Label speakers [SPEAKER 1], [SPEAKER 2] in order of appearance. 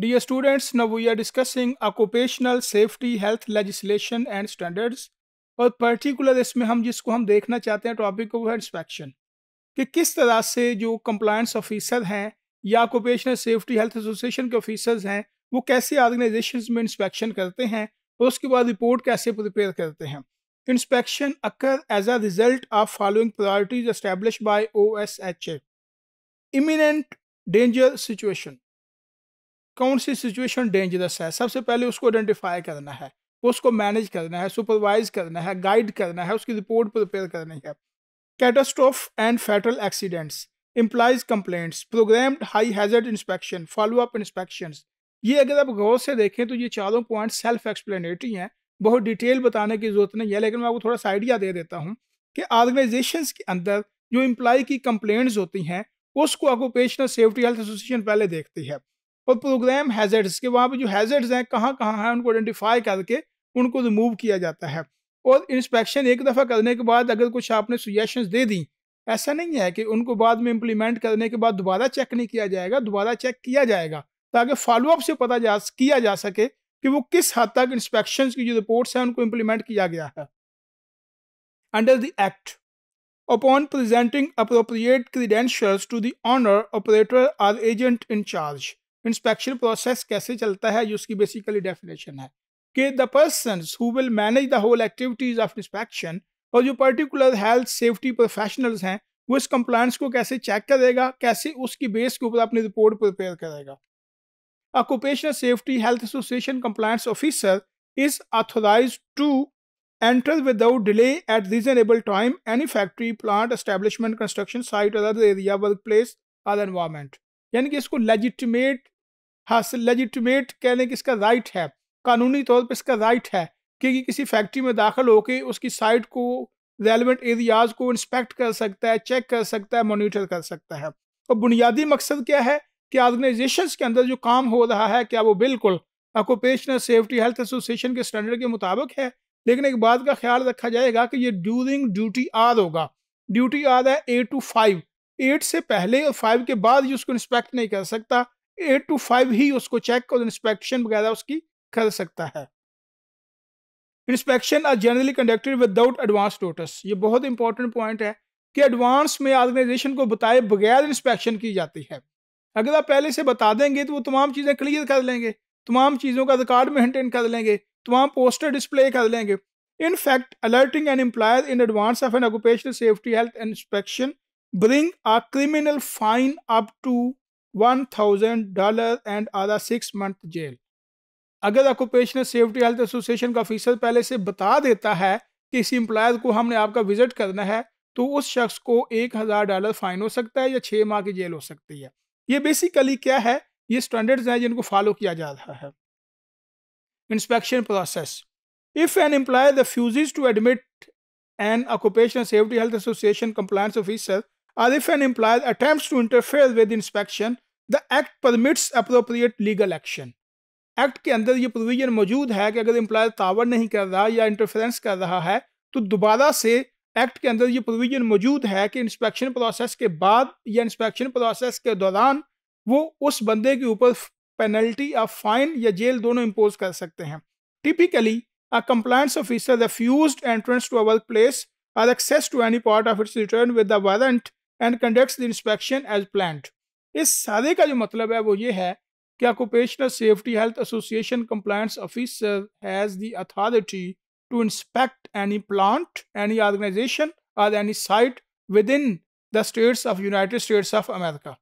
[SPEAKER 1] Dear students, now we are discussing occupational safety, health legislation and standards. और particular इसमें हम जिसको हम देखना चाहते हैं टॉपिक को वो है इंस्पेक्शन कि किस तरह से जो कंप्लायंस ऑफिसर हैं या ऑक्यूपेशनल सेफ्टी हेल्थ एसोसिएशन के ऑफिसर्स हैं वो कैसे ऑर्गेनाइजेशन में इंस्पेक्शन करते हैं और उसके बाद रिपोर्ट कैसे प्रिपेयर करते हैं inspection occur as a result of following priorities establish by O S H A imminent danger situation कौन सी सिचुएशन डेंजरस है सबसे पहले उसको आइडेंटिफाई करना है उसको मैनेज करना है सुपरवाइज करना है गाइड करना है उसकी रिपोर्ट प्रिपेयर करनी है catastrophe and fatal accidents employees complaints programmed high hazard inspection follow up inspection ये अगर आप गौर से देखें तो ये चारों पॉइंट सेल्फ एक्सप्लेनेटरी हैं बहुत डिटेल बताने की ज़रूरत नहीं है लेकिन मैं आपको थोड़ा सा आइडिया दे देता हूँ कि ऑर्गेनाइजेशन के अंदर जो एम्प्लाई की कंप्लेंट्स होती हैं उसको ऑक्यूपेशनल सेफ्टी हेल्थ एसोसिएशन पहले देखती है और प्रोग्राम हैजर्ड्स के वहाँ पर जो हैजर्ड्स हैं कहाँ कहाँ हैं उनको आइडेंटिफाई करके उनको रिमूव किया जाता है और इंस्पेक्शन एक दफ़ा करने के बाद अगर कुछ आपने सुजेशन दे दी ऐसा नहीं है कि उनको बाद में इम्प्लीमेंट करने के बाद दोबारा चेक नहीं किया जाएगा दोबारा चेक किया जाएगा ताकि फॉलोअप से पता जा किया जा सके कि वो किस हद तक इंस्पेक्शन की जो रिपोर्ट्स हैं उनको इम्प्लीमेंट किया गया है under the act upon presenting appropriate credentials to the owner operator or agent in charge inspection process कैसे चलता है ये उसकी बेसिकली डेफिनेशन है कि the person who will manage the whole activities of inspection और जो पर्टिकुलर हेल्थ सेफ्टी प्रोफेशनल्स हैं वो इस कंप्लाइंस को कैसे चेक करेगा कैसे उसकी बेस के ऊपर अपनी रिपोर्ट प्रिपेयर करेगा occupational safety health association compliance officer is authorise to enter without delay at reasonable time any factory plant establishment construction site और other area work place other environment यानी कि इसको लेजिटिमेट हासिल legitimate कहने की इसका right है कानूनी तौर पर इसका राइट है कि किसी फैक्ट्री में दाखिल होकर उसकी साइट को रेलिवेंट एरियाज को इंस्पेक्ट कर सकता है चेक कर सकता है मोनिटर कर सकता है और बुनियादी मकसद क्या है कि ऑर्गेनाइजेशन के अंदर जो काम हो रहा है क्या वो बिल्कुल ऑक्यूपेशनल सेफ्टी हेल्थ एसोसिएशन के स्टैंडर्ड के मुताबिक है लेकिन एक बात का ख्याल रखा जाएगा कि ये ड्यूरिंग ड्यूटी आर होगा ड्यूटी आर है एट टू फाइव एट से पहले और फाइव के बाद ये उसको इंस्पेक्ट नहीं कर सकता एट टू फाइव ही उसको चेक और इंस्पेक्शन वगैरह उसकी कर सकता है inspection are generally conducted without advance notice ये बहुत इंपॉर्टेंट पॉइंट है कि एडवांस में ऑर्गेनाइजेशन को बताए बगैर इंस्पेक्शन की जाती है अगर आप पहले से बता देंगे तो वो तमाम चीज़ें क्लियर कर लेंगे तमाम चीज़ों का रिकॉर्ड मेंटेन कर लेंगे तमाम पोस्टर डिस्प्ले कर लेंगे in fact alerting an employer in advance of an occupational safety health inspection bring a criminal fine up to अगर ऑक्यूपेशनल सेफ्टी हेल्थ एसोसिएशन का ऑफिसर पहले से बता देता है कि किसी एम्प्लॉयर को हमने आपका विजिट करना है तो उस शख्स को एक हज़ार डॉलर फाइन हो सकता है या छः माह की जेल हो सकती है ये बेसिकली क्या है ये स्टैंडर्ड्स हैं जिनको फॉलो किया जा रहा है inspection process if an employer refuses to admit an occupational safety health association compliance officer or if an employer attempts to interfere with inspection the act permits appropriate legal action act के अंदर ये provision मौजूद है कि अगर employer तावर नहीं कर रहा या इंटरफेरेंस कर रहा है तो दोबारा से एक्ट के अंदर ये प्रोविजन मौजूद है कि इंस्पेक्शन प्रोसेस के बाद या इंस्पेक्शन प्रोसेस के दौरान वो उस बंदे के ऊपर पेनल्टी या फाइन या जेल दोनों इम्पोज कर सकते हैं typically a compliance officer refused entrance to a work place और access to any part of its return with the warrant and conducts the inspection as planned इस सादे का जो मतलब है वो ये है कि occupational safety health association compliance officer has the authority to inspect any plant, any organization, or any site within the states of United States of America.